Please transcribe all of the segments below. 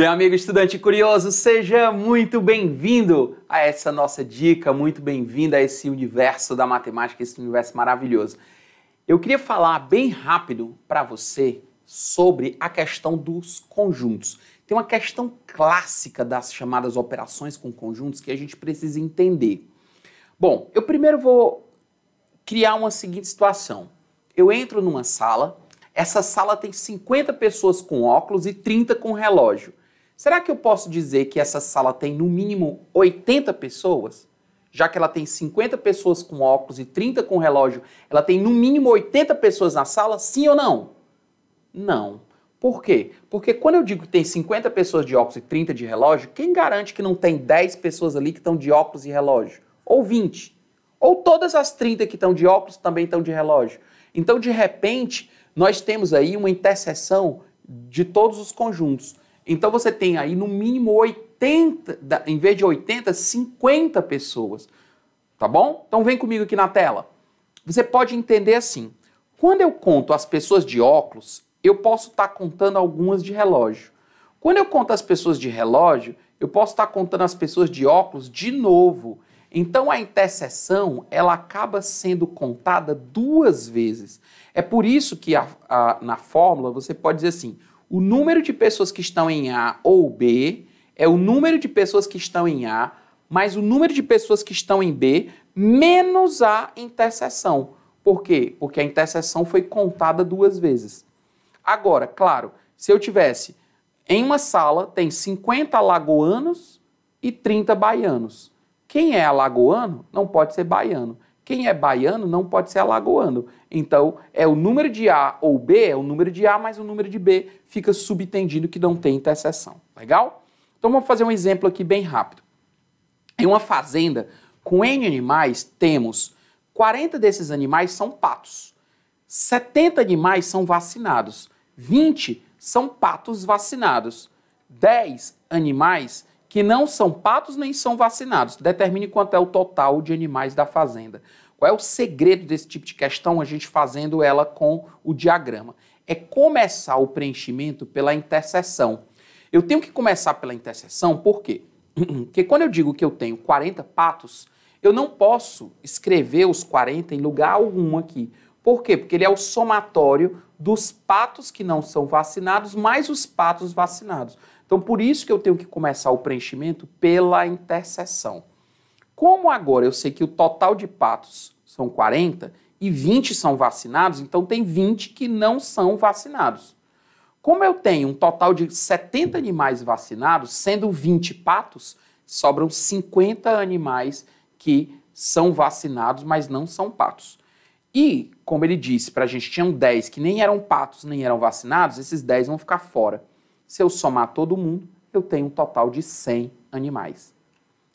Meu amigo estudante curioso, seja muito bem-vindo a essa nossa dica, muito bem-vindo a esse universo da matemática, esse universo maravilhoso. Eu queria falar bem rápido para você sobre a questão dos conjuntos. Tem uma questão clássica das chamadas operações com conjuntos que a gente precisa entender. Bom, eu primeiro vou criar uma seguinte situação. Eu entro numa sala, essa sala tem 50 pessoas com óculos e 30 com relógio. Será que eu posso dizer que essa sala tem no mínimo 80 pessoas? Já que ela tem 50 pessoas com óculos e 30 com relógio, ela tem no mínimo 80 pessoas na sala? Sim ou não? Não. Por quê? Porque quando eu digo que tem 50 pessoas de óculos e 30 de relógio, quem garante que não tem 10 pessoas ali que estão de óculos e relógio? Ou 20? Ou todas as 30 que estão de óculos também estão de relógio? Então, de repente, nós temos aí uma interseção de todos os conjuntos. Então você tem aí no mínimo 80, em vez de 80, 50 pessoas. Tá bom? Então vem comigo aqui na tela. Você pode entender assim: quando eu conto as pessoas de óculos, eu posso estar tá contando algumas de relógio. Quando eu conto as pessoas de relógio, eu posso estar tá contando as pessoas de óculos de novo. Então a interseção ela acaba sendo contada duas vezes. É por isso que a, a, na fórmula você pode dizer assim: o número de pessoas que estão em A ou B é o número de pessoas que estão em A mais o número de pessoas que estão em B menos a interseção. Por quê? Porque a interseção foi contada duas vezes. Agora, claro, se eu tivesse em uma sala tem 50 lagoanos e 30 baianos. Quem é alagoano não pode ser baiano. Quem é baiano não pode ser alagoano. Então, é o número de A ou B, é o número de A mais o número de B, fica subentendido que não tem interseção. Legal? Então, vamos fazer um exemplo aqui bem rápido. Em uma fazenda com N animais, temos 40 desses animais são patos, 70 animais são vacinados, 20 são patos vacinados, 10 animais que não são patos nem são vacinados. Determine quanto é o total de animais da fazenda. Qual é o segredo desse tipo de questão? A gente fazendo ela com o diagrama. É começar o preenchimento pela interseção. Eu tenho que começar pela interseção, por quê? Porque quando eu digo que eu tenho 40 patos, eu não posso escrever os 40 em lugar algum aqui. Por quê? Porque ele é o somatório dos patos que não são vacinados mais os patos vacinados. Então, por isso que eu tenho que começar o preenchimento pela interseção. Como agora eu sei que o total de patos são 40 e 20 são vacinados, então tem 20 que não são vacinados. Como eu tenho um total de 70 animais vacinados, sendo 20 patos, sobram 50 animais que são vacinados, mas não são patos. E, como ele disse, para a gente tinham 10 que nem eram patos, nem eram vacinados, esses 10 vão ficar fora. Se eu somar todo mundo, eu tenho um total de 100 animais.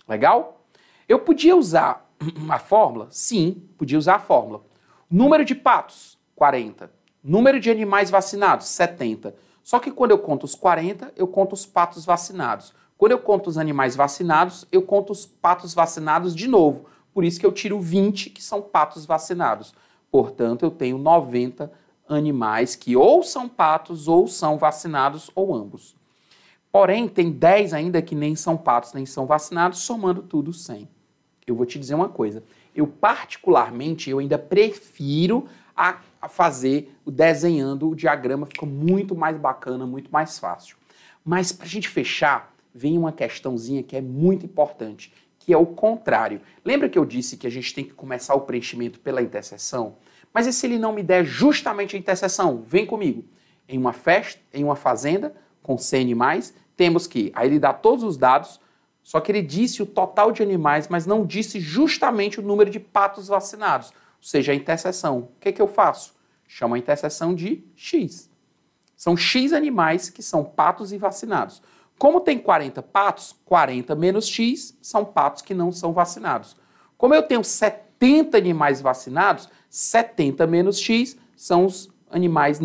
Legal? Eu podia usar a fórmula? Sim, podia usar a fórmula. Número de patos? 40. Número de animais vacinados? 70. Só que quando eu conto os 40, eu conto os patos vacinados. Quando eu conto os animais vacinados, eu conto os patos vacinados de novo. Por isso que eu tiro 20, que são patos vacinados. Portanto, eu tenho 90 animais que ou são patos ou são vacinados ou ambos. Porém, tem 10 ainda que nem são patos nem são vacinados, somando tudo 100. Eu vou te dizer uma coisa, eu particularmente eu ainda prefiro a, a fazer o desenhando o diagrama, fica muito mais bacana, muito mais fácil. Mas para a gente fechar, vem uma questãozinha que é muito importante, que é o contrário. Lembra que eu disse que a gente tem que começar o preenchimento pela interseção? Mas e se ele não me der justamente a interseção, Vem comigo. Em uma festa, em uma fazenda, com 100 animais, temos que. Aí ele dá todos os dados, só que ele disse o total de animais, mas não disse justamente o número de patos vacinados, ou seja, a interseção. O que, é que eu faço? Chama a interseção de X. São X animais que são patos e vacinados. Como tem 40 patos, 40 menos X são patos que não são vacinados. Como eu tenho 70 animais vacinados, 70 menos X são os animais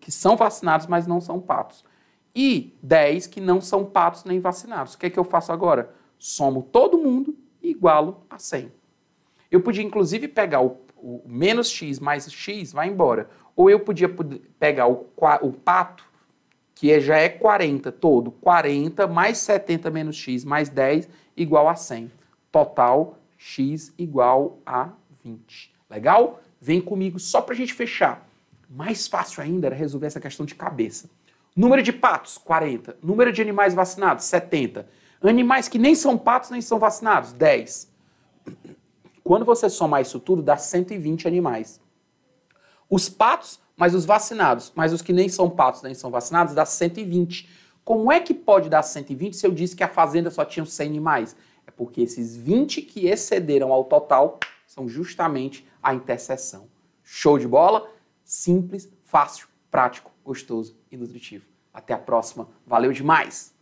que são vacinados, mas não são patos. E 10 que não são patos nem vacinados. O que é que eu faço agora? Somo todo mundo e igualo a 100. Eu podia, inclusive, pegar o, o menos x mais x, vai embora. Ou eu podia pegar o, o pato, que é, já é 40 todo, 40 mais 70 menos x mais 10 igual a 100. Total, x igual a 20. Legal? Vem comigo só para a gente fechar. Mais fácil ainda era resolver essa questão de cabeça. Número de patos, 40. Número de animais vacinados, 70. Animais que nem são patos nem são vacinados, 10. Quando você somar isso tudo, dá 120 animais. Os patos, mas os vacinados, mas os que nem são patos nem são vacinados, dá 120. Como é que pode dar 120 se eu disse que a fazenda só tinha 100 animais? É porque esses 20 que excederam ao total são justamente a intercessão. Show de bola? Simples, fácil, prático, gostoso e nutritivo. Até a próxima. Valeu demais!